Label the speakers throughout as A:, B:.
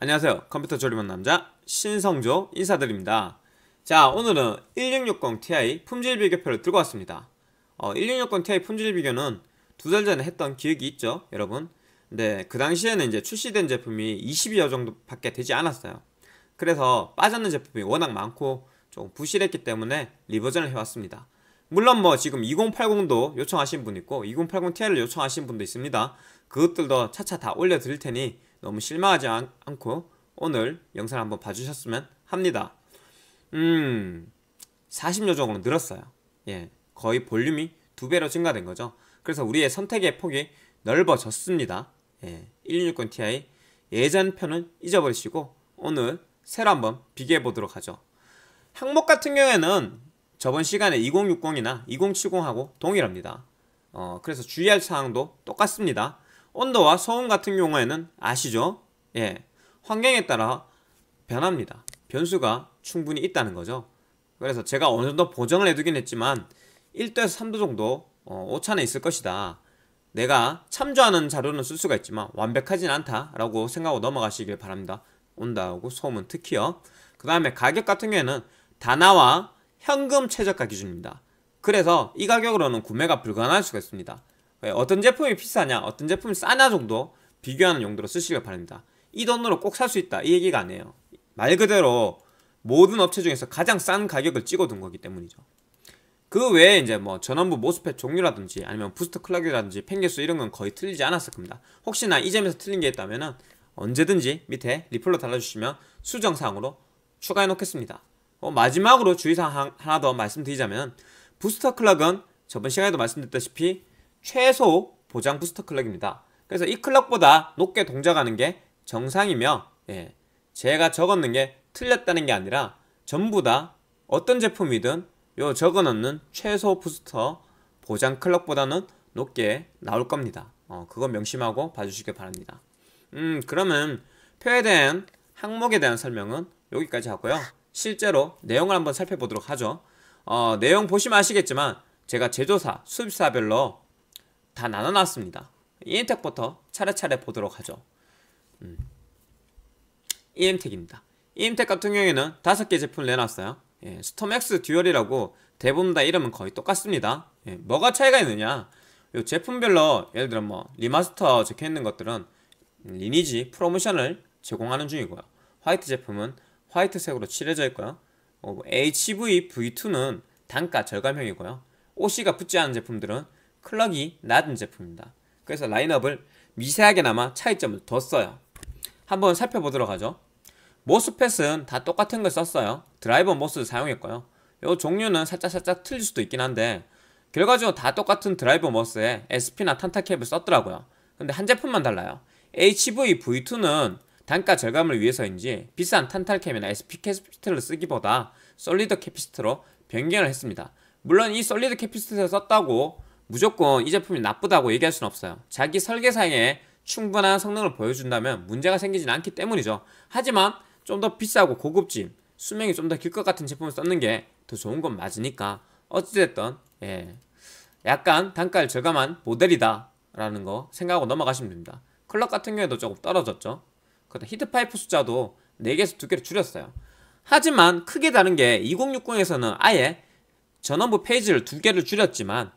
A: 안녕하세요. 컴퓨터 조립원 남자 신성조 인사드립니다. 자, 오늘은 1660ti 품질 비교표를 들고 왔습니다. 어, 1660ti 품질 비교는 두 달 전에 했던 기억이 있죠, 여러분? 근데 네, 그 당시에는 이제 출시된 제품이 20여 정도밖에 되지 않았어요. 그래서 빠졌는 제품이 워낙 많고 조금 부실했기 때문에 리버전을 해왔습니다. 물론 뭐 지금 2080도 요청하신 분 있고 2080ti를 요청하신 분도 있습니다. 그것들도 차차 다 올려드릴 테니 너무 실망하지 않, 않고 오늘 영상을 한번 봐주셨으면 합니다. 음, 40여 종으 늘었어요. 예, 거의 볼륨이 두 배로 증가된 거죠. 그래서 우리의 선택의 폭이 넓어졌습니다. 예, 166권 TI 예전 편은 잊어버리시고 오늘 새로 한번 비교해 보도록 하죠. 항목 같은 경우에는 저번 시간에 2060이나 2070하고 동일합니다. 어, 그래서 주의할 사항도 똑같습니다. 온도와 소음 같은 경우에는 아시죠? 예, 환경에 따라 변합니다. 변수가 충분히 있다는 거죠. 그래서 제가 어느 정도 보정을 해두긴 했지만 1도에서 3도 정도 어, 오차는 있을 것이다. 내가 참조하는 자료는 쓸 수가 있지만 완벽하진 않다라고 생각하고 넘어가시길 바랍니다. 온다고 소음은 특히요. 그 다음에 가격 같은 경우에는 다나와 현금 최저가 기준입니다. 그래서 이 가격으로는 구매가 불가능할 수가 있습니다. 네, 어떤 제품이 비싸냐 어떤 제품이 싸냐 정도 비교하는 용도로 쓰시길 바랍니다 이 돈으로 꼭 살 수 있다 이 얘기가 아니에요 말 그대로 모든 업체 중에서 가장 싼 가격을 찍어둔 거기 때문이죠 그 외에 이제 뭐 전원부 모스펫 종류라든지 아니면 부스트 클럭이라든지 팽개수 이런 건 거의 틀리지 않았을 겁니다 혹시나 이 점에서 틀린 게 있다면 언제든지 밑에 리플로 달아주시면 수정사항으로 추가해 놓겠습니다 어, 마지막으로 주의사항 하나 더 말씀드리자면 부스터 클럭은 저번 시간에도 말씀드렸다시피 최소 보장 부스터 클럭입니다. 그래서 이 클럭보다 높게 동작하는 게 정상이며 예, 제가 적었는 게 틀렸다는 게 아니라 전부 다 어떤 제품이든 요 적어놓는 최소 부스터 보장 클럭보다는 높게 나올 겁니다. 어, 그거 명심하고 봐주시길 바랍니다. 음 그러면 표에 대한 항목에 대한 설명은 여기까지 하고요. 실제로 내용을 한번 살펴보도록 하죠. 어, 내용 보시면 아시겠지만 제가 제조사, 수입사별로 다 나눠놨습니다. EM택부터 차례차례 보도록 하죠. 음. EM택입니다. EM택 같은 경우에는 다섯 개 제품을 내놨어요. 예, 스톰엑스 듀얼이라고 대부분 다 이름은 거의 똑같습니다. 예, 뭐가 차이가 있느냐? 요 제품별로 예를 들어 뭐 리마스터 적혀있는 것들은 리니지 프로모션을 제공하는 중이고요. 화이트 제품은 화이트색으로 칠해져 있고요. 어, HV V2는 단가 절감형이고요. OC가 붙지 않은 제품들은 클럭이 낮은 제품입니다. 그래서 라인업을 미세하게나마 차이점을 뒀어요. 한번 살펴보도록 하죠. 모스펫은 다 똑같은 걸 썼어요. 드라이버 모스를 사용했고요. 요 종류는 살짝살짝 틀릴 수도 있긴 한데 결과적으로 다 똑같은 드라이버 모스에 SP나 탄타캡을 썼더라고요. 근데 한 제품만 달라요. HV V2는 단가 절감을 위해서인지 비싼 탄탈캡이나 SP 캐피스트를 쓰기보다 솔리드 캐피스트로 변경을 했습니다. 물론 이 솔리드 캐피스트를 썼다고 무조건 이 제품이 나쁘다고 얘기할 수는 없어요. 자기 설계상에 충분한 성능을 보여준다면 문제가 생기진 않기 때문이죠. 하지만 좀 더 비싸고 고급진 수명이 좀 더 길 것 같은 제품을 썼는 게 더 좋은 건 맞으니까 어찌됐든 예, 약간 단가를 절감한 모델이다 라는 거 생각하고 넘어가시면 됩니다. 클럭 같은 경우에도 조금 떨어졌죠. 그 히트파이프 숫자도 4개에서 2개로 줄였어요. 하지만 크게 다른 게 2060에서는 아예 전원부 페이지를 2개를 줄였지만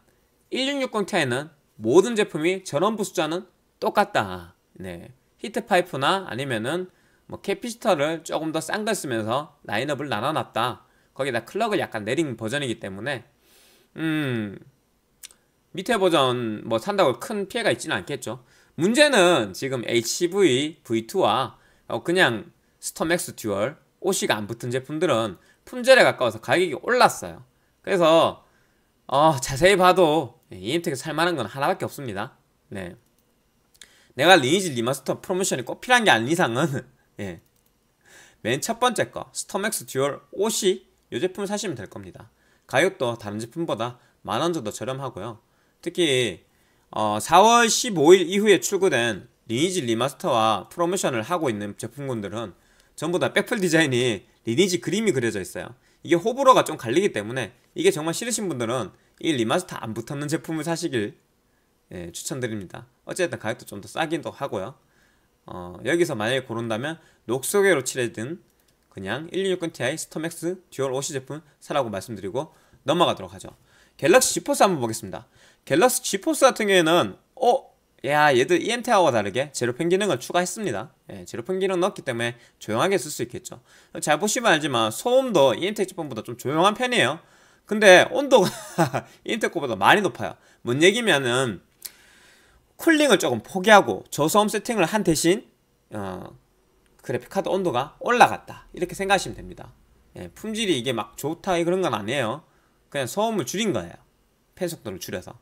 A: 1660Ti는 모든 제품이 전원부 숫자는 똑같다. 네. 히트 파이프나 아니면은 뭐캐피스터를 조금 더 싼 걸 쓰면서 라인업을 나눠놨다. 거기다 클럭을 약간 내린 버전이기 때문에 음 밑에 버전 뭐 산다고 큰 피해가 있지는 않겠죠. 문제는 지금 HV V2와 어 그냥 스톰맥스 듀얼 오시가 안 붙은 제품들은 품절에 가까워서 가격이 올랐어요. 그래서 어 자세히 봐도 EM택에서 예, 살만한 건 하나밖에 없습니다. 네. 내가 리니지 리마스터 프로모션이 꼭 필요한 게 아닌 이상은 예. 맨 첫 번째 거 스톰엑스 듀얼 5시 이 제품을 사시면 될 겁니다. 가격도 다른 제품보다 만 원 정도 저렴하고요. 특히 어, 4월 15일 이후에 출고된 리니지 리마스터와 프로모션을 하고 있는 제품군들은 전부 다 백플 디자인이 리니지 그림이 그려져 있어요. 이게 호불호가 좀 갈리기 때문에 이게 정말 싫으신 분들은 이 리마스터 안 붙었는 제품을 사시길 예, 추천드립니다. 어쨌든 가격도 좀 더 싸긴 더 하고요. 어, 여기서 만약에 고른다면 녹소계로 칠해든 그냥 126ti 스톰맥스 듀얼 OC 제품 사라고 말씀드리고 넘어가도록 하죠. 갤럭시 지포스 한번 보겠습니다. 갤럭시 지포스 같은 경우에는 어? 야 얘들 EMT하고 다르게 제로펜 기능을 추가했습니다. 예, 제로펜 기능 넣었기 때문에 조용하게 쓸 수 있겠죠. 어, 잘 보시면 알지만 소음도 EMT 제품보다 좀 조용한 편이에요. 근데 온도가 인텔코보다 많이 높아요. 뭔 얘기면은 쿨링을 조금 포기하고 저소음 세팅을 한 대신 어, 그래픽카드 온도가 올라갔다 이렇게 생각하시면 됩니다. 예, 품질이 이게 막 좋다 그런 건 아니에요. 그냥 소음을 줄인 거예요. 팬 속도를 줄여서.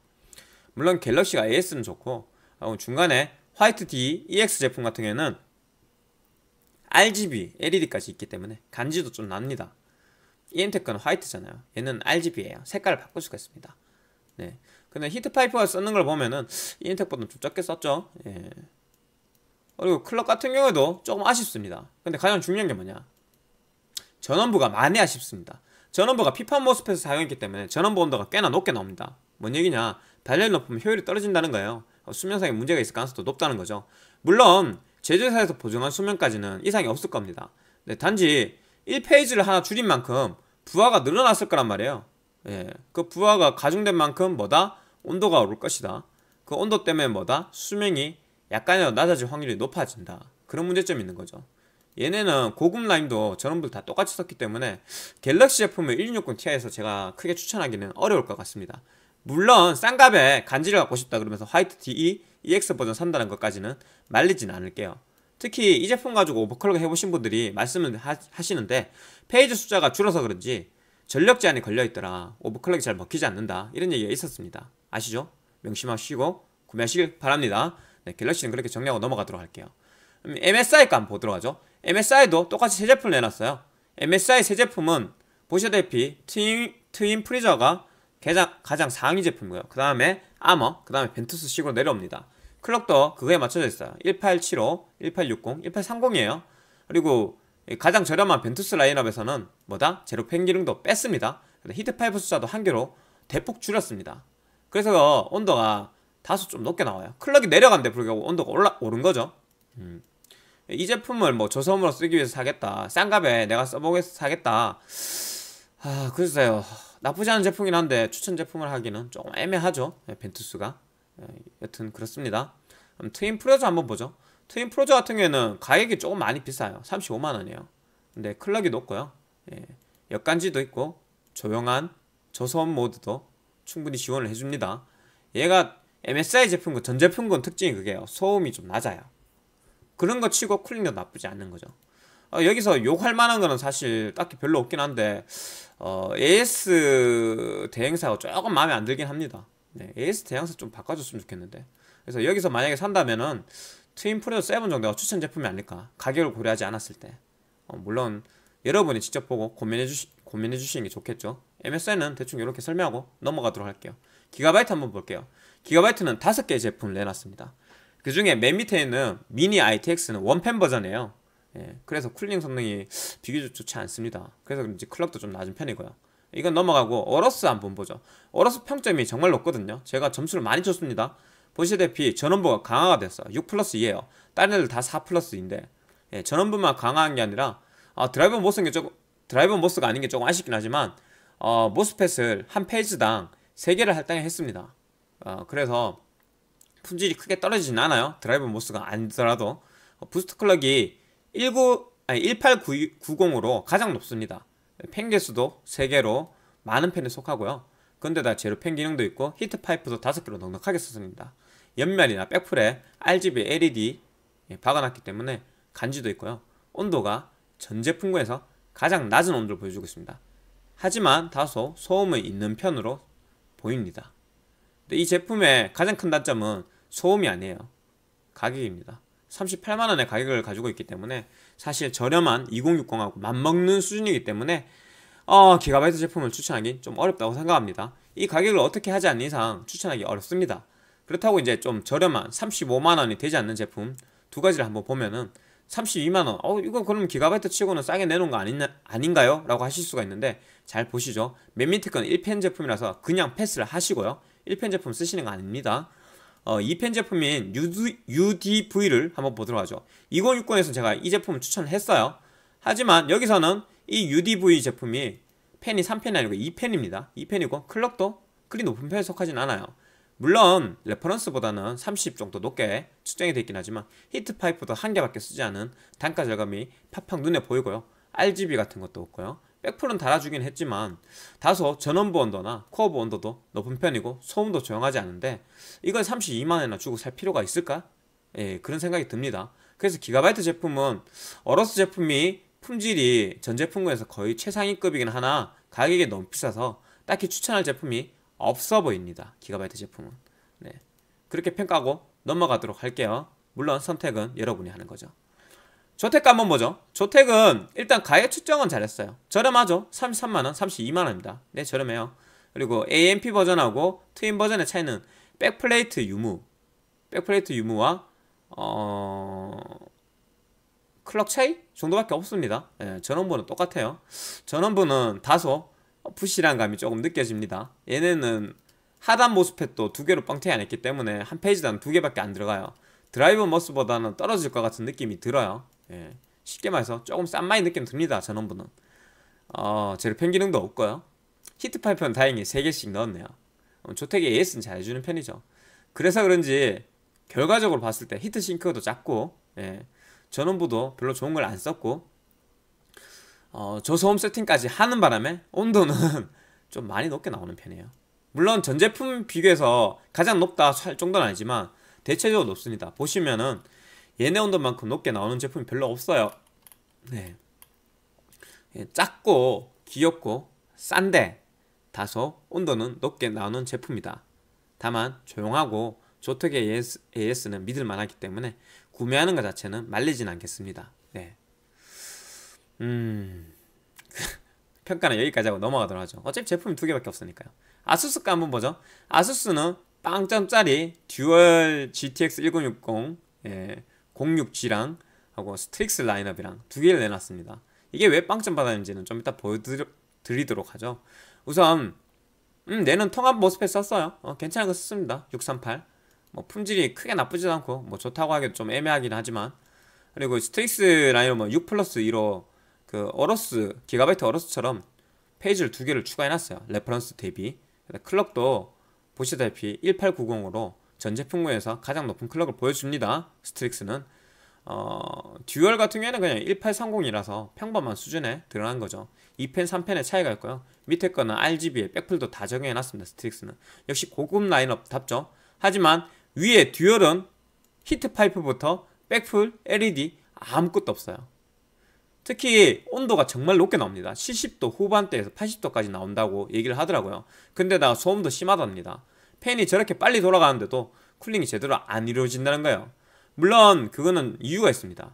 A: 물론 갤럭시가 AS는 좋고 어, 중간에 화이트 D EX 제품 같은 경우에는 RGB, LED까지 있기 때문에 간지도 좀 납니다. EMTEC 화이트잖아요. 얘는 r g b 에요 색깔을 바꿀 수가 있습니다. 네. 근데 히트파이프가 쓰는 걸 보면은 e m t e 보다좀 적게 썼죠. 예. 그리고 클럭 같은 경우에도 조금 아쉽습니다. 근데 가장 중요한 게 뭐냐? 전원부가 많이 아쉽습니다. 전원부가 피파 모습에서 사용했기 때문에 전원부 온도가 꽤나 높게 나옵니다. 뭔 얘기냐? 발열이 높으면 효율이 떨어진다는 거예요. 어, 수면상에 문제가 있을 가능성도 높다는 거죠. 물론 제조사에서 보증한 수면까지는 이상이 없을 겁니다. 네, 단지 1페이지를 하나 줄인 만큼 부하가 늘어났을 거란 말이에요. 예. 그 부하가 가중된 만큼 뭐다? 온도가 오를 것이다. 그 온도 때문에 뭐다? 수명이 약간이라도 낮아질 확률이 높아진다. 그런 문제점이 있는 거죠. 얘네는 고급 라인도 저런분 다 똑같이 썼기 때문에 갤럭시 제품을 1660ti에서 제가 크게 추천하기는 어려울 것 같습니다. 물론 싼 값에 간지를 갖고 싶다 그러면서 화이트 DE EX 버전 산다는 것까지는 말리진 않을게요. 특히 이 제품 가지고 오버클럭 해보신 분들이 말씀을 하, 시는데 페이지 숫자가 줄어서 그런지 전력 제한이 걸려있더라 오버클럭이 잘 먹히지 않는다 이런 얘기가 있었습니다 아시죠? 명심하시고 구매하시길 바랍니다 네, 갤럭시는 그렇게 정리하고 넘어가도록 할게요 MSI 거 한번 보도록 하죠 MSI도 똑같이 새 제품을 내놨어요 MSI 새 제품은 보시다시피 트윈, 트윈 프리저가 가장, 가장 상위 제품이고요 그 다음에 아머, 그 다음에 벤투스 식으로 내려옵니다 클럭도 그거에 맞춰져 있어요. 1875, 1860, 1830이에요. 그리고 가장 저렴한 벤투스 라인업에서는 뭐다? 제로 팬 기능도 뺐습니다. 히트 파이프 숫자도 한 개로 대폭 줄였습니다. 그래서 온도가 다소 좀 높게 나와요. 클럭이 내려간데 불구하고 온도가 올라 오른 거죠. 음. 이 제품을 뭐조소으로 쓰기 위해서 사겠다. 싼 값에 내가 써보겠어 사겠다. 아, 글쎄요. 나쁘지 않은 제품이긴 한데 추천 제품을 하기는 조금 애매하죠. 벤투스가. 예, 여튼 그렇습니다 그럼 트윈 프로저 한번 보죠 트윈 프로저 같은 경우에는 가격이 조금 많이 비싸요 35만원이에요 근데 클럭이 높고요 예, 역간지도 있고 조용한 저소음 모드도 충분히 지원을 해줍니다 얘가 MSI 제품군, 전 제품군 특징이 그게요 소음이 좀 낮아요 그런 거 치고 쿨링도 나쁘지 않는 거죠 어, 여기서 욕할 만한 거는 사실 딱히 별로 없긴 한데 어, AS 대행사가 조금 마음에 안 들긴 합니다 네, 에이대항사좀 바꿔줬으면 좋겠는데 그래서 여기서 만약에 산다면은 트윈 프레도7 정도가 추천 제품이 아닐까 가격을 고려하지 않았을 때 어, 물론 여러분이 직접 보고 고민해 주시 고민해 주시는 게 좋겠죠 m s n 은 대충 이렇게 설명하고 넘어가도록 할게요 기가바이트 한번 볼게요 기가바이트는 다섯 개의 제품을 내놨습니다 그 중에 맨 밑에 있는 미니 ITX는 원팬 버전이에요 예, 그래서 쿨링 성능이 비교적 좋지 않습니다 그래서 이제 클럭도 좀 낮은 편이고요 이건 넘어가고 어러스 한번 보죠. 어러스 평점이 정말 높거든요. 제가 점수를 많이 줬습니다. 보시다시피 전원부가 강화가 됐어. 요6 플러스 2에요 다른 애들 다 4 플러스인데 예, 전원부만 강화한 게 아니라 아, 드라이버 모스는게 조금 드라이버 모스가 아닌 게 조금 아쉽긴 하지만 어, 모스펫을 한 페이지당 3개를 할당했습니다. 어, 그래서 품질이 크게 떨어지진 않아요. 드라이버 모스가 아니더라도 부스트 클럭이 19 아니 18990으로 가장 높습니다. 팽개수도 3개로 많은 편에 속하고요. 근데다 제로 펜 기능도 있고 히트 파이프도 5개로 넉넉하게 썼습니다. 옆면이나 백풀에 RGB LED 박아놨기 때문에 간지도 있고요. 온도가 전 제품군에서 가장 낮은 온도를 보여주고 있습니다. 하지만 다소 소음은 있는 편으로 보입니다. 이 제품의 가장 큰 단점은 소음이 아니에요. 가격입니다. 38만 원의 가격을 가지고 있기 때문에 사실 저렴한 2060하고 맞먹는 수준이기 때문에 어, 기가바이트 제품을 추천하기 좀 어렵다고 생각합니다. 이 가격을 어떻게 하지 않는 이상 추천하기 어렵습니다. 그렇다고 이제 좀 저렴한 35만 원이 되지 않는 제품 두 가지를 한번 보면은 32만 원. 어, 이건 그럼 기가바이트 치고는 싸게 내놓은 거 아닌가, 아닌가요? 라고 하실 수가 있는데 잘 보시죠. 맨미티건 1펜 제품이라서 그냥 패스를 하시고요. 1펜 제품 쓰시는 거 아닙니다. 어, 이펜 제품인 UDV를 한번 보도록 하죠 2060에서 제가 이 제품을 추천 했어요 하지만 여기서는 이 UDV 제품이 펜이 3펜이 아니고 2펜입니다 2펜이고 클럭도 그리 높은 편에 속하진 않아요 물론 레퍼런스보다는 30 정도 높게 측정이 되긴 하지만 히트파이프도 한 개밖에 쓰지 않은 단가 절감이 팍팍 눈에 보이고요 RGB 같은 것도 없고요 백풀은 달아주긴 했지만 다소 전원부 언더나 코어부 언더도 높은 편이고 소음도 조용하지 않은데 이걸 32만원이나 주고 살 필요가 있을까? 예, 그런 생각이 듭니다. 그래서 기가바이트 제품은 어러스 제품이 품질이 전제품에서 거의 최상위급이긴 하나 가격이 너무 비싸서 딱히 추천할 제품이 없어 보입니다. 기가바이트 제품은. 네. 그렇게 평가하고 넘어가도록 할게요. 물론 선택은 여러분이 하는 거죠. 저택값 은뭐죠 저택은 일단 가액 측정은 잘했어요. 저렴하죠? 33만원, 32만원입니다. 네, 저렴해요. 그리고 AMP 버전하고 트윈 버전의 차이는 백플레이트 유무, 백플레이트 유무와 어... 클럭 차이 정도밖에 없습니다. 예, 전원부는 똑같아요. 전원부는 다소 부실한 감이 조금 느껴집니다. 얘네는 하단 모스펫도 두 개로 빵태이 안 했기 때문에 한 페이지당 두 개밖에 안 들어가요. 드라이브 모스보다는 떨어질 것 같은 느낌이 들어요. 예. 쉽게 말해서 조금 싼 마이 느낌 듭니다. 전원부는. 어, 제로 팬 기능도 없고요. 히트 파이프는 다행히 3개씩 넣었네요. 어, 조택의 AS는 잘해주는 편이죠. 그래서 그런지 결과적으로 봤을 때 히트 싱크도 작고 예. 전원부도 별로 좋은 걸 안 썼고 어, 저소음 세팅까지 하는 바람에 온도는 좀 많이 높게 나오는 편이에요. 물론 전 제품 비교해서 가장 높다 할 정도는 아니지만 대체적으로 높습니다. 보시면은 얘네 온도만큼 높게 나오는 제품이 별로 없어요. 네. 예, 작고 귀엽고 싼데 다소 온도는 높게 나오는 제품이다. 다만 조용하고 조텍의 AS는 믿을 만하기 때문에 구매하는 것 자체는 말리진 않겠습니다. 네. 음. 평가는 여기까지 하고 넘어가도록 하죠. 어차피 제품이 두 개밖에 없으니까요. 아수스 거 한번 보죠. 아수스는 빵점짜리 듀얼 GTX 1060 예, 06G랑 하고 스트릭스 라인업이랑 두 개를 내놨습니다. 이게 왜 빵점 받았는지는 좀 이따 보여드리도록 하죠. 우선 음, 내는 통합 모습에 썼어요. 어, 괜찮은 거 썼습니다. 638. 뭐 품질이 크게 나쁘지도 않고 뭐 좋다고 하기도 좀 애매하긴 하지만 그리고 스트릭스 라인업은 6 뭐, 플러스 2로 그 어로스 기가바이트 어로스처럼 페이지를 두 개를 추가해놨어요. 레퍼런스 대비. 클럭도 보시다시피 1890으로 전 제품군에서 가장 높은 클럭을 보여줍니다. 스트릭스는 어, 듀얼 같은 경우에는 그냥 1830이라서 평범한 수준에 드러난 거죠. 2펜, 3펜의 차이가 있고요. 밑에 거는 RGB에 백플도 다 적용해놨습니다. 스트릭스는 역시 고급 라인업답죠. 하지만 위에 듀얼은 히트 파이프부터 백플, LED 아무것도 없어요. 특히 온도가 정말 높게 나옵니다. 70도 후반대에서 80도까지 나온다고 얘기를 하더라고요. 근데다가 소음도 심하답니다. 팬이 저렇게 빨리 돌아가는데도 쿨링이 제대로 안 이루어진다는 거예요. 물론 그거는 이유가 있습니다.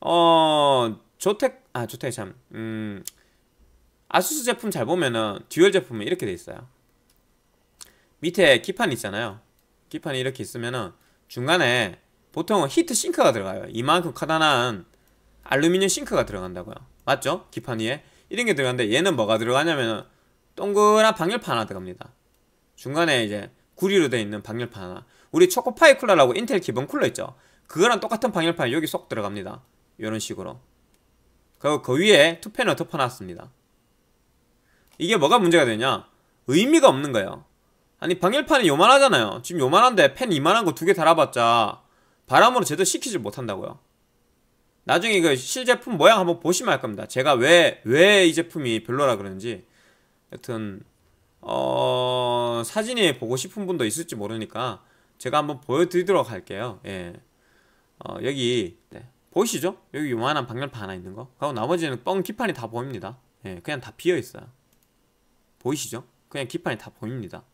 A: 어 조텍 아 조텍 참 음, 아수스 제품 잘 보면은 듀얼 제품은 이렇게 돼 있어요. 밑에 기판 있잖아요. 기판이 이렇게 있으면은 중간에 보통은 히트 싱크가 들어가요. 이만큼 커다란 알루미늄 싱크가 들어간다고요. 맞죠? 기판 위에 이런 게 들어가는데 얘는 뭐가 들어가냐면은 동그란 방열판 하나 들어갑니다. 중간에 이제 구리로 돼 있는 방열판 하나 우리 초코파이 쿨러라고 인텔 기본 쿨러 있죠 그거랑 똑같은 방열판 이 여기 쏙 들어갑니다 이런 식으로 그리고 그 위에 투펜을 덮어놨습니다 이게 뭐가 문제가 되냐 의미가 없는 거예요 아니 방열판이 요만하잖아요 지금 요만한데 펜 이만한 거 두 개 달아봤자 바람으로 제대로 식히지 못한다고요 나중에 그 실제품 모양 한번 보시면 알 겁니다 제가 왜 왜 이 제품이 별로라 그러는지 여튼 어, 사진이 보고 싶은 분도 있을지 모르니까 제가 한번 보여드리도록 할게요. 예. 어, 여기 네. 보이시죠? 여기 요만한 방열판 하나 있는 거. 그리고 나머지는 뻥 기판이 다 보입니다. 예, 그냥 다 비어 있어요. 보이시죠? 그냥 기판이 다 보입니다.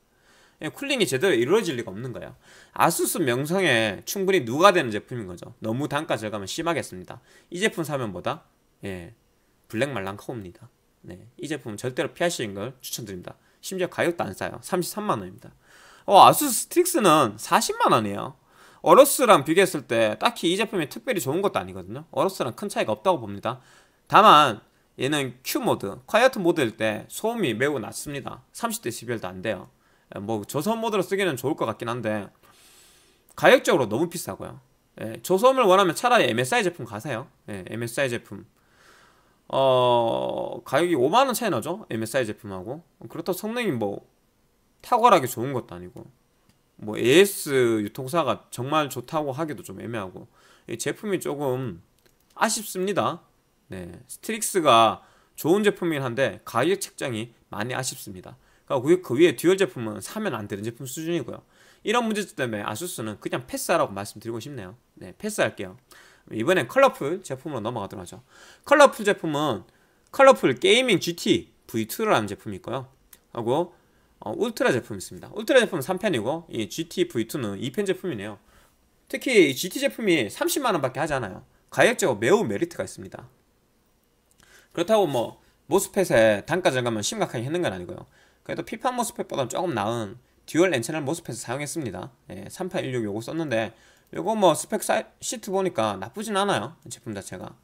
A: 예, 쿨링이 제대로 이루어질 리가 없는 거예요. 아수스 명성에 충분히 누가 되는 제품인 거죠. 너무 단가 절감은 심하겠습니다. 이 제품 사면 뭐다? 예, 블랙 말랑카옵니다. 네, 이 제품은 절대로 피하시는 걸 추천드립니다. 심지어 가격도 안 싸요. 33만원입니다. 어, 아수스 스틱스는 40만원이에요. 어로스랑 비교했을 때 딱히 이 제품이 특별히 좋은 것도 아니거든요. 어로스랑 큰 차이가 없다고 봅니다. 다만 얘는 Q 모드, 콰이어트 모드일 때 소음이 매우 낮습니다. 30dB도 안 돼요. 예, 뭐 저소음 모드로 쓰기는 좋을 것 같긴 한데 가격적으로 너무 비싸고요. 예, 저소음을 원하면 차라리 MSI 제품 가세요. 예, MSI 제품 어, 가격이 5만원 차이 나죠? MSI 제품하고. 그렇다 고 성능이 뭐, 탁월하게 좋은 것도 아니고. 뭐, AS 유통사가 정말 좋다고 하기도 좀 애매하고. 이 제품이 조금 아쉽습니다. 네. 스트릭스가 좋은 제품이긴 한데, 가격 책정이 많이 아쉽습니다. 그러니까 그 위에 듀얼 제품은 사면 안 되는 제품 수준이고요. 이런 문제 때문에 아수스는 그냥 패스하라고 말씀드리고 싶네요. 네, 패스할게요. 이번엔 컬러풀 제품으로 넘어가도록 하죠. 컬러풀 제품은 컬러풀 게이밍 GT V2라는 제품이 있고요. 하고 어, 울트라 제품이 있습니다. 울트라 제품은 3편이고 이 GT V2는 2편 제품이네요. 특히 이 GT 제품이 30만원밖에 하지 않아요. 가격적으로 매우 메리트가 있습니다. 그렇다고 뭐 모스펫의 단가 절감은 심각하게 했는 건 아니고요. 그래도 피판 모스펫보다는 조금 나은 듀얼 엔채널 모스펫을 사용했습니다. 예, 3816 요거 썼는데 요거 뭐 스펙 사이, 시트 보니까 나쁘진 않아요 제품 자체가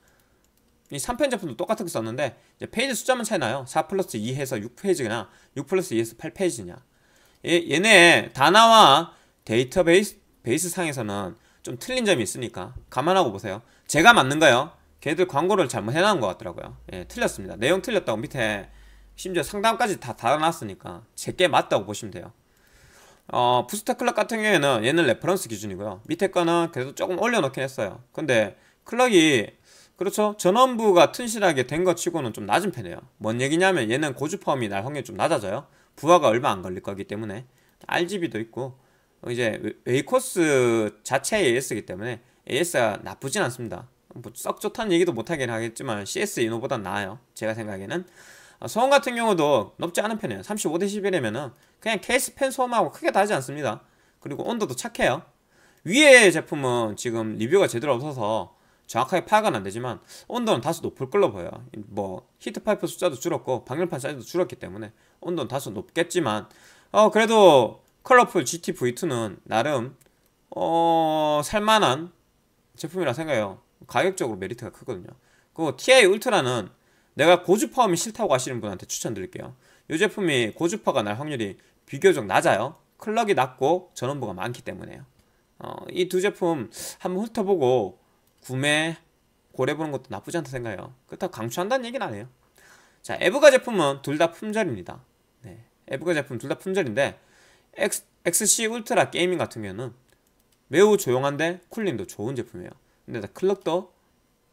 A: 이3편 제품도 똑같은 거 썼는데 이제 페이지 숫자만 차이 나요 4 플러스 2 해서 6페이지냐 6 플러스 2에서 8페이지냐 얘, 예, 얘네 단어와 데이터베이스 베이스 상에서는 좀 틀린 점이 있으니까 감안하고 보세요 제가 맞는 가요 걔들 광고를 잘못 해놓은 것 같더라고요 예, 틀렸습니다 내용 틀렸다고 밑에 심지어 상담까지 다 달아놨으니까 제게 맞다고 보시면 돼요 어, 부스터 클럭 같은 경우에는 얘는 레퍼런스 기준이고요. 밑에 거는 그래도 조금 올려놓긴 했어요. 근데 클럭이 그렇죠. 전원부가 튼실하게 된 것 치고는 좀 낮은 편이에요. 뭔 얘기냐면 얘는 고주파음이 날 확률이 좀 낮아져요. 부하가 얼마 안 걸릴 거기 때문에 RGB도 있고 이제 웨이코스 자체의 AS이기 때문에 AS가 나쁘진 않습니다. 뭐 썩 좋다는 얘기도 못하긴 하겠지만 CS 이노보다 나아요. 제가 생각에는 아, 소음 같은 경우도 높지 않은 편이에요. 3 5 d b 이면은 그냥 케이스 펜 소음하고 크게 다르지 않습니다. 그리고 온도도 착해요. 위에 제품은 지금 리뷰가 제대로 없어서 정확하게 파악은 안 되지만 온도는 다소 높을 걸로 보여요. 뭐 히트 파이프 숫자도 줄었고 방열판 사이즈도 줄었기 때문에 온도는 다소 높겠지만 어 그래도 컬러풀 GT V2는 나름 어 살만한 제품이라 생각해요. 가격적으로 메리트가 크거든요. 그리고 TI 울트라는 내가 고주파음이 싫다고 하시는 분한테 추천드릴게요. 이 제품이 고주파가 날 확률이 비교적 낮아요. 클럭이 낮고 전원부가 많기 때문에요. 어, 이 두 제품 한번 훑어보고 구매 고려해보는 것도 나쁘지 않다 생각해요. 그렇다고 강추한다는 얘기는 아니에요. 자, 에브가 제품은 둘 다 품절입니다. 네, 에브가 제품 둘 다 품절인데 X, XC 울트라 게이밍 같은 경우는 매우 조용한데 쿨링도 좋은 제품이에요. 근데 클럭도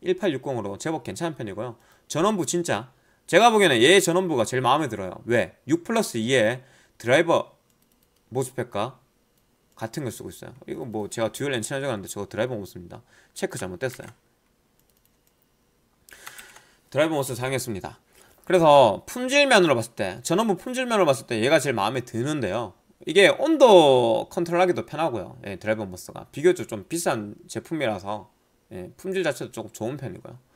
A: 1860으로 제법 괜찮은 편이고요. 전원부 진짜 제가 보기에는 얘 전원부가 제일 마음에 들어요 왜? 6 플러스 2에 드라이버 모스펫과 같은 걸 쓰고 있어요 이거 뭐 제가 듀얼 엔치나 적었는데 저거 드라이버 모못입니다 체크 잘못됐어요 드라이버 모스 사용했습니다 그래서 품질면으로 봤을 때 전원부 품질면으로 봤을 때 얘가 제일 마음에 드는데요 이게 온도 컨트롤하기도 편하고요 예, 드라이버 모스가 비교적 좀 비싼 제품이라서 예, 품질 자체도 조금 좋은 편이고요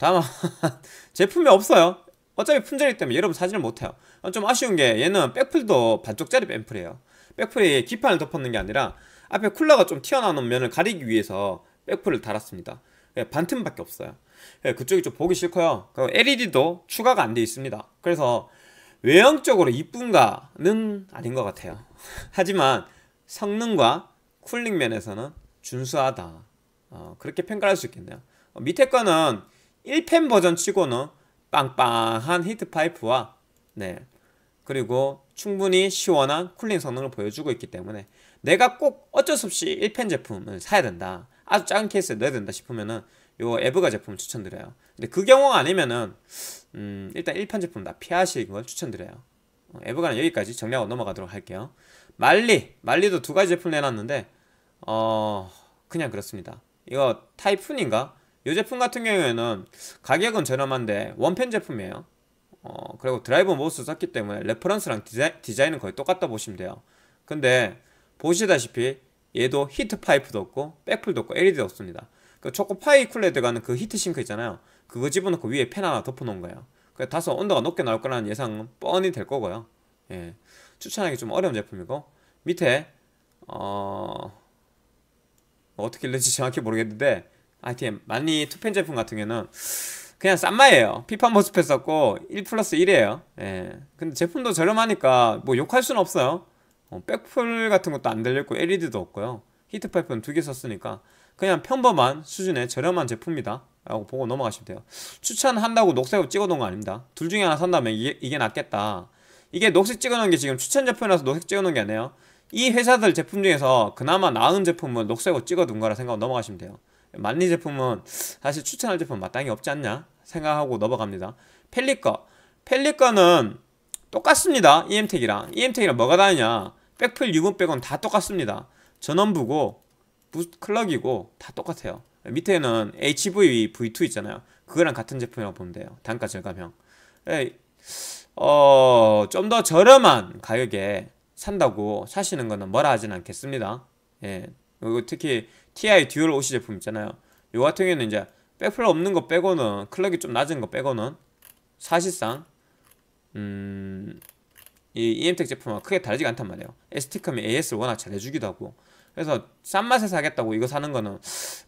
A: 다만 제품이 없어요 어차피 품절이기 때문에 여러분 사진을 못해요 좀 아쉬운 게 얘는 백풀도 반쪽짜리 앰플이에요 백풀이 기판을 덮었는 게 아니라 앞에 쿨러가 좀 튀어나오는 면을 가리기 위해서 백풀을 달았습니다 예, 반틈밖에 없어요 예, 그쪽이 좀 보기 싫고요 LED도 추가가 안 돼 있습니다 그래서 외형적으로 이쁜가는 아닌 것 같아요 하지만 성능과 쿨링 면에서는 준수하다 어, 그렇게 평가할 수 있겠네요 어, 밑에 거는 1펜 버전 치고는 빵빵한 히트 파이프와 네 그리고 충분히 시원한 쿨링 성능을 보여주고 있기 때문에 내가 꼭 어쩔 수 없이 1펜 제품을 사야 된다 아주 작은 케이스에 넣어야 된다 싶으면은 요 에브가 제품 을 추천드려요 근데 그 경우가 아니면은 음 일단 1펜 제품 다 피하시는 걸 추천드려요 어, 에브가는 여기까지 정리하고 넘어가도록 할게요 말리! 말리도 두 가지 제품 내놨는데 어... 그냥 그렇습니다 이거 타이푼인가? 이 제품 같은 경우에는 가격은 저렴한데 원펜 제품이에요. 어, 그리고 드라이버 모스 썼기 때문에 레퍼런스랑 디자인, 은 거의 똑같다 보시면 돼요. 근데 보시다시피 얘도 히트 파이프도 없고 백플도 없고 LED도 없습니다. 그 초코파이 쿨에 들어가는 그 히트 싱크 있잖아요. 그거 집어넣고 위에 펜 하나 덮어놓은 거예요. 그래서 다소 온도가 높게 나올 거라는 예상은 뻔히 될 거고요. 예. 추천하기 좀 어려운 제품이고 밑에 어... 뭐 어떻게 읽는지 정확히 모르겠는데 아이템 많이 투펜 제품 같은 경우는 그냥 싼마이에요 피파 모습에 썼고 1 플러스 1이에요 예. 근데 제품도 저렴하니까 뭐 욕할 수는 없어요 어, 백풀 같은 것도 안들있고 LED도 없고요 히트파이프는 두 개 썼으니까 그냥 평범한 수준의 저렴한 제품이다 라고 보고 넘어가시면 돼요 추천한다고 녹색으로 찍어놓은 거 아닙니다 둘 중에 하나 산다면 이게, 이게 낫겠다 이게 녹색 찍어놓은 게 지금 추천 제품이라서 녹색 찍어놓은 게 아니에요 이 회사들 제품 중에서 그나마 나은 제품은 녹색으로 찍어둔 거라 생각하고 넘어가시면 돼요 만리 제품은 사실 추천할 제품 마땅히 없지 않냐 생각하고 넘어갑니다. 펠리꺼. 펠리꺼는 똑같습니다. EM택이랑. EM택이랑 뭐가 다르냐. 백플 유분 빼은다 똑같습니다. 전원부고 부클럭이고 다 똑같아요. 밑에는 HV V2 있잖아요. 그거랑 같은 제품이라고 보면 돼요. 단가 절감형. 어, 좀 더 저렴한 가격에 산다고 사시는 거는 뭐라 하진 않겠습니다. 예. 그리고 특히 TI 듀얼 OC 제품 있잖아요 요 같은 경우에는 이제 백플러 없는 거 빼고는 클럭이 좀 낮은 거 빼고는 사실상 음, 이 EM텍 제품은 크게 다르지가 않단 말이에요 ST컴이 AS를 워낙 잘해주기도 하고 그래서 싼 맛에 사겠다고 이거 사는 거는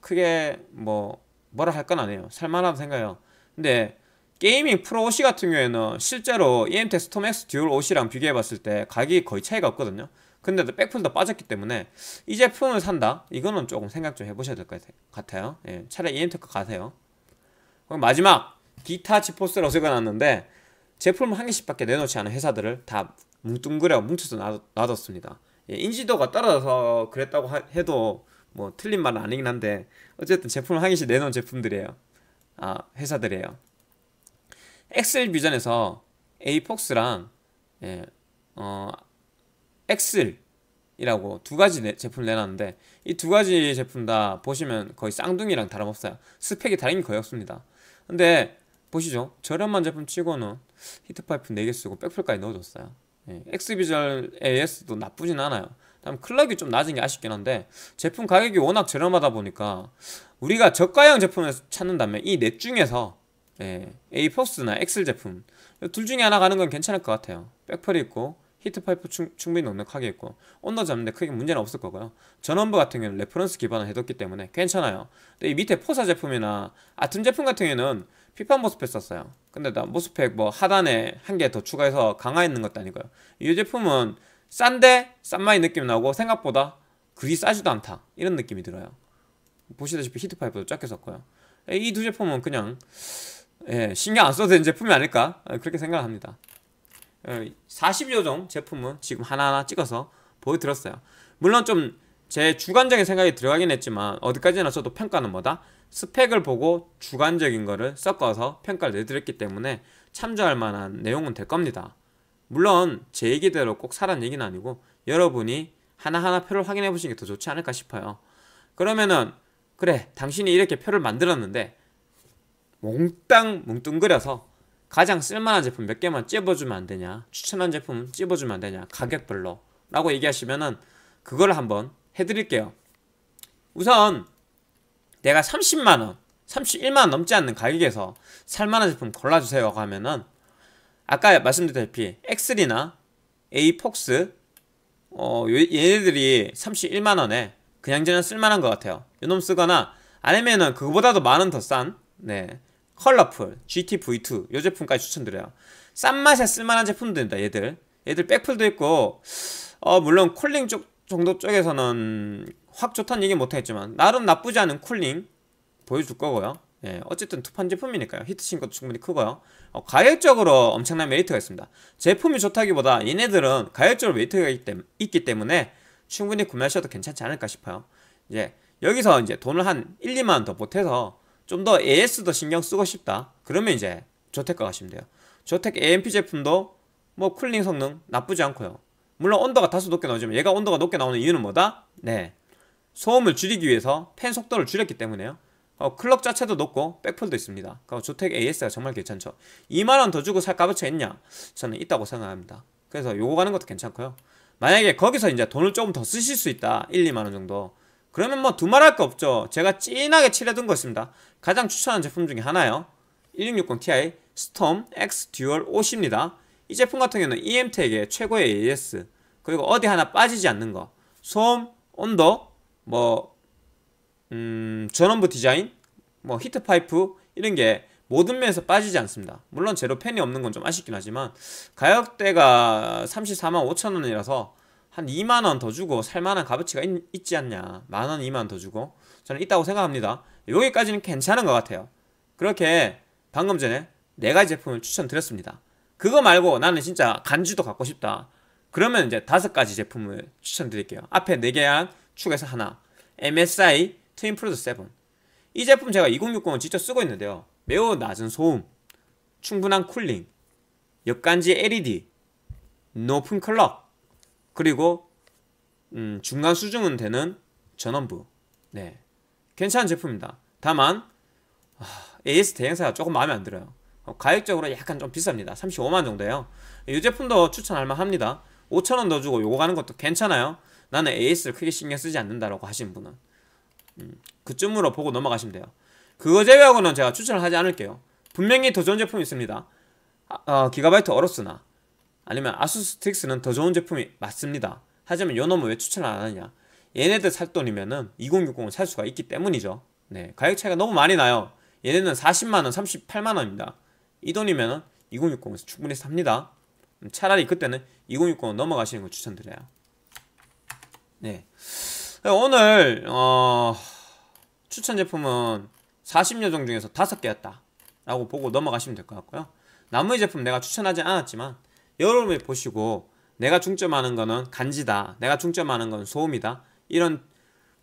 A: 크게 뭐 뭐라 할 건 아니에요 살만하다 생각해요 근데 게이밍 프로 OC 같은 경우에는 실제로 EM텍 스톰 X 듀얼 OC랑 비교해봤을 때 가격이 거의 차이가 없거든요 근데 백풀도 빠졌기 때문에 이 제품을 산다? 이거는 조금 생각 좀 해보셔야 될 것 같아요. 예, 차라리 EM테크 가세요. 그럼 마지막 기타 지포스를 어색가 놨는데 제품을 한 개씩밖에 내놓지 않은 회사들을 다 뭉뚱그려 뭉쳐서 놔뒀습니다. 예, 인지도가 떨어져서 그랬다고 하, 해도 뭐 틀린 말은 아니긴 한데 어쨌든 제품을 한 개씩 내놓은 제품들이에요. 아 회사들이에요. 엑셀 비전에서 에이폭스랑 예, 어, 엑셀이라고두 가지 제품을 내놨는데 이 두 가지 제품 다 보시면 거의 쌍둥이랑 다름없어요. 스펙이 다른 게 거의 없습니다. 근데 보시죠. 저렴한 제품 치고는 히트파이프 4개 쓰고 백플까지 넣어줬어요. 엑스비절 예, AS도 나쁘진 않아요. 다음 클럭이 좀 낮은 게 아쉽긴 한데 제품 가격이 워낙 저렴하다 보니까 우리가 저가형 제품을 찾는다면 이 넷 중에서 예, A 포스나 엑셀 제품 둘 중에 하나 가는 건 괜찮을 것 같아요. 백플이 있고 히트 파이프 충분히 넉넉하게 있고 온도 잡는데 크게 문제는 없을 거고요 전원부 같은 경우는 레퍼런스 기반을 해뒀기 때문에 괜찮아요 근데 이 밑에 포사 제품이나 아툼 제품 같은 경우는 피판 모스펙 썼어요 근데 나 모스펙 뭐 하단에 한 개 더 추가해서 강화했는 것도 아니고요 이 제품은 싼데 싼마이 느낌 나고 생각보다 그리 싸지도 않다 이런 느낌이 들어요 보시다시피 히트 파이프도 작게 썼고요 이 두 제품은 그냥 예, 신경 안 써도 되는 제품이 아닐까 그렇게 생각합니다 40여종 예, 제품은 지금 하나하나 찍어서 보여드렸어요. 물론 좀 제 주관적인 생각이 들어가긴 했지만 어디까지나 저도 평가는 뭐다? 스펙을 보고 주관적인 거를 섞어서 평가를 내드렸기 때문에 참조할 만한 내용은 될 겁니다. 물론 제 얘기대로 꼭 사란 얘기는 아니고 여러분이 하나하나 표를 확인해 보시는 게 더 좋지 않을까 싶어요. 그러면은 그래 당신이 이렇게 표를 만들었는데 몽땅 뭉뚱그려서 가장 쓸만한 제품 몇 개만 찝어주면 안 되냐 추천한 제품 찝어주면 안 되냐 가격별로 라고 얘기하시면은 그걸 한번 해드릴게요 우선 내가 30만원 31만원 넘지 않는 가격에서 살만한 제품 골라주세요 하면은 아까 말씀드렸다시피 엑슬이나 에이폭스 어, 얘네들이 31만원에 그냥저냥 쓸만한 것 같아요 요놈 쓰거나 아니면은 그거보다도 만원 더싼네 컬러풀, GTV2 이 제품까지 추천드려요. 싼 맛에 쓸만한 제품들입니다. 얘들. 얘들 백풀도 있고 어 물론 쿨링 쪽 정도 쪽에서는 확 좋다는 얘기 못하겠지만 나름 나쁘지 않은 쿨링 보여줄 거고요. 예, 어쨌든 투판 제품이니까요. 히트신 것도 충분히 크고요. 어, 가격적으로 엄청난 메리트가 있습니다. 제품이 좋다기보다 얘네들은 가격적으로 메리트가 있기 때문에 충분히 구매하셔도 괜찮지 않을까 싶어요. 이제 여기서 이제 돈을 한 1, 2만원 더 보태서 좀더 AS도 신경 쓰고 싶다. 그러면 이제 저택가 가시면 돼요. 저택 AMP 제품도 뭐 쿨링 성능 나쁘지 않고요. 물론 온도가 다소 높게 나오지만 얘가 온도가 높게 나오는 이유는 뭐다? 네. 소음을 줄이기 위해서 팬 속도를 줄였기 때문에요. 어, 클럭 자체도 높고 백폴도 있습니다. 그러니까 조텍 AS가 정말 괜찮죠. 2만원 더 주고 살 값어치 있냐? 저는 있다고 생각합니다. 그래서 요거 가는 것도 괜찮고요. 만약에 거기서 이제 돈을 조금 더 쓰실 수 있다. 1, 2만원 정도. 그러면 뭐 두말할 거 없죠. 제가 진하게 칠해둔 것입니다. 가장 추천한 제품 중에 하나요. 1660ti 스톰 X 듀얼 5입니다. 이 제품 같은 경우는 EM택의 t 최고의 AS 그리고 어디 하나 빠지지 않는 거 소음, 온도, 뭐 음, 전원부 디자인, 뭐 히트 파이프 이런 게 모든 면에서 빠지지 않습니다. 물론 제로 팬이 없는 건 좀 아쉽긴 하지만 가격대가 34만 5천 원이라서 한 2만 원 더 주고 살 만한 값어치가 있, 지 않냐. 만 원, 2만 원 더 주고 저는 있다고 생각합니다. 여기까지는 괜찮은 것 같아요. 그렇게 방금 전에 네 가지 제품을 추천드렸습니다. 그거 말고 나는 진짜 간주도 갖고 싶다. 그러면 이제 다섯 가지 제품을 추천드릴게요. 앞에 네 개한 축에서 하나. MSI 트윈 프로드 7. 이 제품 제가 2060을 직접 쓰고 있는데요. 매우 낮은 소음, 충분한 쿨링, 역간지 LED, 높은 클럭, 그리고 음, 중간 수중은 되는 전원부. 네. 괜찮은 제품입니다. 다만 아, AS 대행사가 조금 마음에 안 들어요. 어, 가격적으로 약간 좀 비쌉니다. 35만 정도예요. 이 제품도 추천할 만합니다. 5천원 더 주고 요거 가는 것도 괜찮아요. 나는 AS를 크게 신경 쓰지 않는다라고 하신 분은 음, 그쯤으로 보고 넘어가시면 돼요. 그거 제외하고는 제가 추천을 하지 않을게요. 분명히 더 좋은 제품이 있습니다. 아, 어, 기가바이트 어로스나 아니면 아수스 틱스는더 좋은 제품이 맞습니다. 하지만 요 놈은 왜 추천을 안하냐 얘네들 살 돈이면은 2060을 살 수가 있기 때문이죠. 네, 가격 차이가 너무 많이 나요. 얘네는 40만원, 38만원입니다. 이 돈이면은 2 0 6 0에서 충분히 삽니다. 음, 차라리 그때는 2 0 6 0 넘어가시는 걸 추천드려요. 네. 네. 오늘, 어, 추천 제품은 40여종 중에서 5개였다. 라고 보고 넘어가시면 될 것 같고요. 나머지 제품 내가 추천하지 않았지만, 여러분이 보시고 내가 중점하는 거는 간지다. 내가 중점하는 건 소음이다. 이런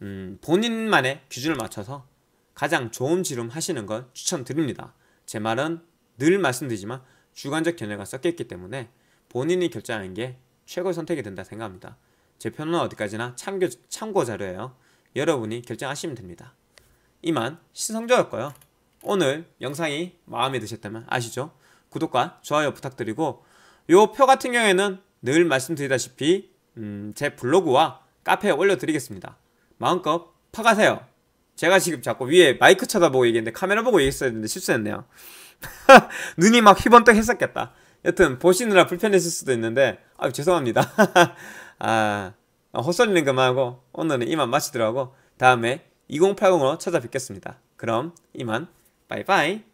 A: 음, 본인만의 기준을 맞춰서 가장 좋은 지름 하시는 걸 추천드립니다. 제 말은 늘 말씀드리지만 주관적 견해가 섞여있기 때문에 본인이 결정하는 게 최고의 선택이 된다 생각합니다. 제 편은 어디까지나 참교, 참고 자료예요. 여러분이 결정하시면 됩니다. 이만 신성조였고요. 오늘 영상이 마음에 드셨다면 아시죠? 구독과 좋아요 부탁드리고 요표 같은 경우에는 늘 말씀드리다시피 음, 제 블로그와 카페에 올려드리겠습니다. 마음껏 파가세요. 제가 지금 자꾸 위에 마이크 쳐다보고 얘기했는데 카메라 보고 얘기했어야 했는데 실수했네요. 눈이 막 휘번떡 했었겠다. 여튼 보시느라 불편했을 수도 있는데 아 죄송합니다. 아 헛소리는 그만하고 오늘은 이만 마치도록 하고 다음에 2080으로 찾아뵙겠습니다. 그럼 이만 바이바이.